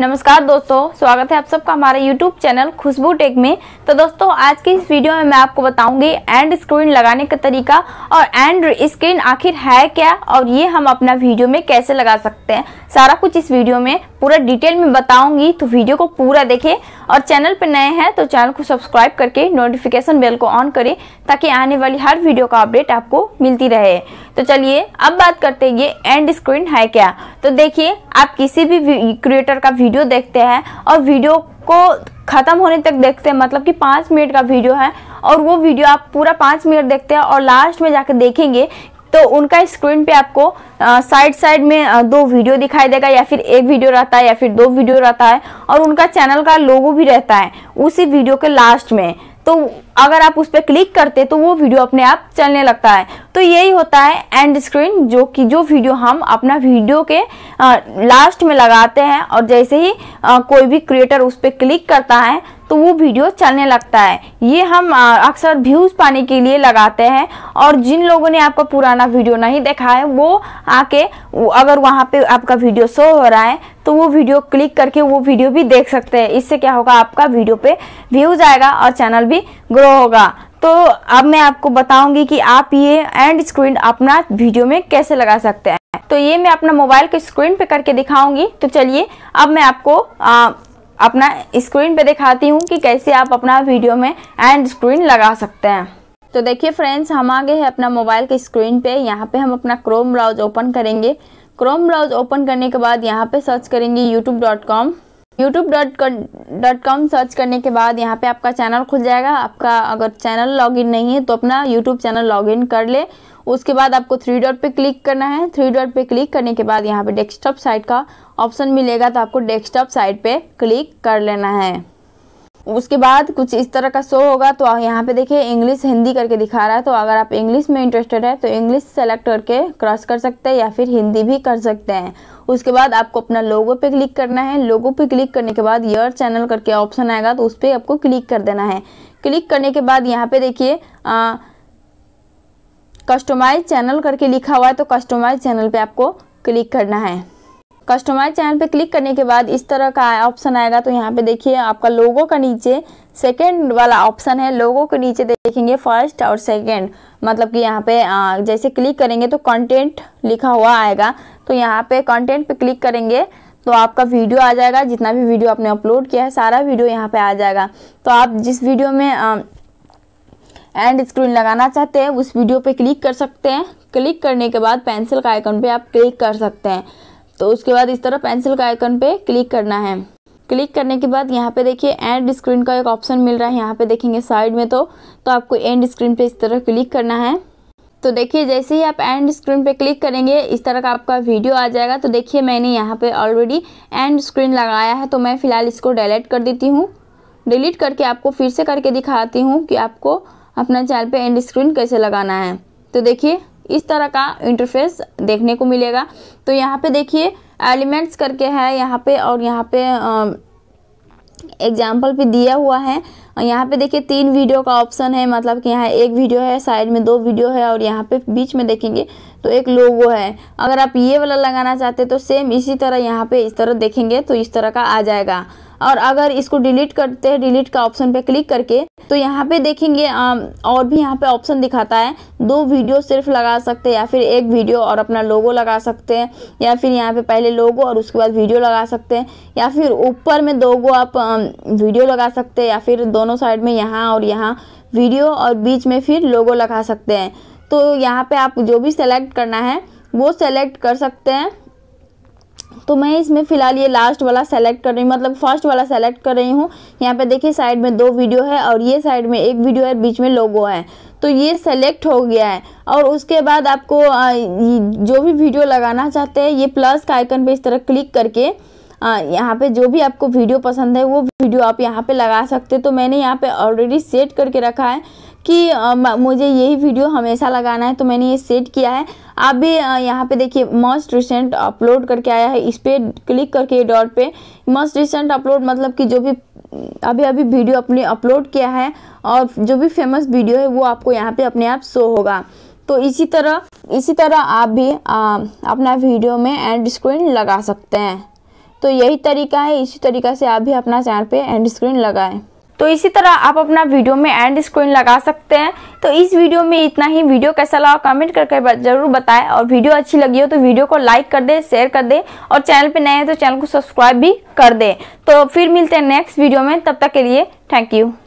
नमस्कार दोस्तों स्वागत है आप सबका हमारे YouTube चैनल खुशबू टेक में तो दोस्तों आज की इस वीडियो में मैं आपको बताऊंगी एंड स्क्रीन लगाने का तरीका और एंड स्क्रीन आखिर है क्या और ये हम अपना वीडियो में कैसे लगा सकते हैं सारा कुछ इस वीडियो में पूरा डिटेल में बताऊंगी तो वीडियो को पूरा देखें और चैनल पर नए हैं तो चैनल को सब्सक्राइब करके नोटिफिकेशन बेल को ऑन करें ताकि आने वाली हर वीडियो का अपडेट आपको मिलती रहे तो चलिए अब बात करते हैं ये एंड स्क्रीन है क्या तो देखिए आप किसी भी क्रिएटर का वीडियो देखते हैं और वीडियो को ख़त्म होने तक देखते हैं मतलब कि पाँच मिनट का वीडियो है और वो वीडियो आप पूरा पाँच मिनट देखते हैं और लास्ट में जाकर देखेंगे तो उनका स्क्रीन पे आपको साइड साइड में दो वीडियो दिखाई देगा या फिर एक वीडियो रहता है या फिर दो वीडियो रहता है और उनका चैनल का लोगो भी रहता है उसी वीडियो के लास्ट में तो अगर आप उस पर क्लिक करते तो वो वीडियो अपने आप चलने लगता है तो यही होता है एंड स्क्रीन जो कि जो वीडियो हम अपना वीडियो के आ, लास्ट में लगाते हैं और जैसे ही आ, कोई भी क्रिएटर उस पर क्लिक करता है तो वो वीडियो चलने लगता है ये हम अक्सर व्यूज़ पाने के लिए लगाते हैं और जिन लोगों ने आपका पुराना वीडियो नहीं देखा है वो आके अगर वहाँ पे आपका वीडियो शो हो रहा है तो वो वीडियो क्लिक करके वो वीडियो भी देख सकते हैं इससे क्या होगा आपका वीडियो पे व्यूज़ आएगा और चैनल भी ग्रो होगा तो अब मैं आपको बताऊंगी कि आप ये एंड स्क्रीन अपना वीडियो में कैसे लगा सकते हैं तो ये मैं अपना मोबाइल के स्क्रीन पे करके दिखाऊंगी तो चलिए अब मैं आपको आ, अपना स्क्रीन पे दिखाती हूँ कि कैसे आप अपना वीडियो में एंड स्क्रीन लगा सकते हैं तो देखिए फ्रेंड्स हम आ गए हैं अपना मोबाइल के स्क्रीन पे यहाँ पे हम अपना क्रोम ब्राउज ओपन करेंगे क्रोम ब्राउज ओपन करने के बाद यहाँ पे सर्च करेंगे YouTube dot com YouTube dot dot com search करने के बाद यहाँ पे आपका चैनल खुल जाएगा आपका अगर चैनल लॉगिन नहीं है तो अपना यूट्यूब चैनल लॉगिन कर ले उसके बाद आपको थ्री डॉट पे क्लिक करना है थ्री डॉट पे क्लिक करने के बाद यहाँ पे डेस्कटॉप साइट का ऑप्शन मिलेगा तो आपको डेस्कटॉप साइट पे क्लिक कर लेना है उसके बाद कुछ इस तरह का शो होगा तो यहाँ पे देखिए इंग्लिश हिंदी करके दिखा रहा है तो अगर आप इंग्लिश में इंटरेस्टेड है तो इंग्लिश सेलेक्ट करके क्रॉस कर सकते हैं या फिर हिंदी भी कर सकते हैं उसके बाद आपको अपना लोगो पे क्लिक करना है लोगो पे क्लिक करने के बाद यर चैनल करके ऑप्शन आएगा तो उस पर आपको क्लिक कर देना है क्लिक करने के बाद यहाँ पे देखिए कस्टमाइज चैनल करके लिखा हुआ है तो कस्टमाइज चैनल पर आपको क्लिक करना है कस्टमाइज चैनल पे क्लिक करने के बाद इस तरह का ऑप्शन आएगा तो यहाँ पे देखिए आपका लोगो का नीचे सेकेंड वाला ऑप्शन है लोगो के नीचे देखेंगे फर्स्ट और सेकेंड मतलब कि यहाँ पे जैसे क्लिक करेंगे तो कंटेंट लिखा हुआ आएगा तो यहाँ पे कंटेंट पे क्लिक करेंगे तो आपका वीडियो आ जाएगा जितना भी वीडियो आपने अपलोड किया है सारा वीडियो यहाँ पे आ जाएगा तो आप जिस वीडियो में एंड स्क्रीन लगाना चाहते हैं उस वीडियो पे क्लिक कर सकते हैं क्लिक करने के बाद पेंसिल का आइकन पे आप क्लिक कर सकते हैं तो उसके बाद इस तरह पेंसिल का आइकन पे क्लिक करना है क्लिक करने के बाद यहाँ पे देखिए एंड स्क्रीन का एक ऑप्शन मिल रहा है यहाँ पे देखेंगे साइड में तो तो आपको एंड स्क्रीन पे इस तरह क्लिक करना है तो देखिए जैसे ही आप एंड स्क्रीन पे क्लिक करेंगे इस तरह का आपका वीडियो आ जाएगा तो देखिए मैंने यहाँ पे ऑलरेडी एंड स्क्रीन लगाया है तो मैं फ़िलहाल इसको डिलीट कर देती हूँ डिलीट करके आपको फिर से करके दिखाती हूँ कि आपको अपना चैनल पर एंड स्क्रीन कैसे लगाना है तो देखिए इस तरह का इंटरफेस देखने को मिलेगा तो यहाँ पे देखिए एलिमेंट्स करके है यहाँ पे और यहाँ पे एग्जाम्पल भी दिया हुआ है यहाँ पे देखिए तीन वीडियो का ऑप्शन है मतलब कि यहाँ एक वीडियो है साइड में दो वीडियो है और यहाँ पे बीच में देखेंगे तो एक लोगो है अगर आप ये वाला लगाना चाहते तो सेम इसी तरह यहाँ पे इस तरह देखेंगे तो इस तरह का आ जाएगा और अगर इसको डिलीट करते हैं डिलीट का ऑप्शन पे क्लिक करके तो यहाँ पे देखेंगे और भी यहाँ पे ऑप्शन दिखाता है दो वीडियो सिर्फ लगा सकते हैं या फिर एक वीडियो और अपना लोगो लगा सकते हैं या फिर यहाँ पे पहले लोगो और उसके बाद वीडियो लगा सकते हैं या फिर ऊपर में दो गो आप वीडियो लगा सकते हैं या फिर दोनों साइड में यहाँ और यहाँ वीडियो और बीच में फिर लोगो लगा सकते हैं तो यहाँ पर आप जो भी सेलेक्ट करना है वो सेलेक्ट कर सकते हैं तो मैं इसमें फ़िलहाल ये लास्ट वाला सेलेक्ट कर रही हूँ मतलब फर्स्ट वाला सेलेक्ट कर रही हूँ यहाँ पे देखिए साइड में दो वीडियो है और ये साइड में एक वीडियो है बीच में लोगो है तो ये सेलेक्ट हो गया है और उसके बाद आपको जो भी वीडियो लगाना चाहते हैं ये प्लस का आइकन पे इस तरह क्लिक करके यहाँ पे जो भी आपको वीडियो पसंद है वो वीडियो आप यहाँ पे लगा सकते तो मैंने यहाँ पे ऑलरेडी सेट करके रखा है कि मुझे यही वीडियो हमेशा लगाना है तो मैंने ये सेट किया है आप भी यहाँ पे देखिए मोस्ट रिसेंट अपलोड करके आया है इस पर क्लिक करके डॉट पे मोस्ट रिसेंट अपलोड मतलब कि जो भी अभी अभी वीडियो अपने अपलोड किया है और जो भी फेमस वीडियो है वो आपको यहाँ पे अपने आप शो होगा तो इसी तरह इसी तरह आप भी आ, अपना वीडियो में एंड स्क्रीन लगा सकते हैं तो यही तरीका है इसी तरीका से आप भी अपना चैनल पे एंड स्क्रीन लगाएं तो इसी तरह आप अपना वीडियो में एंड स्क्रीन लगा सकते हैं तो इस वीडियो में इतना ही वीडियो कैसा लगा कमेंट करके जरूर बताएं और वीडियो अच्छी लगी हो तो वीडियो को लाइक कर दे शेयर कर दे और चैनल पे नए हैं तो चैनल को सब्सक्राइब भी कर दे तो फिर मिलते हैं नेक्स्ट वीडियो में तब तक के लिए थैंक यू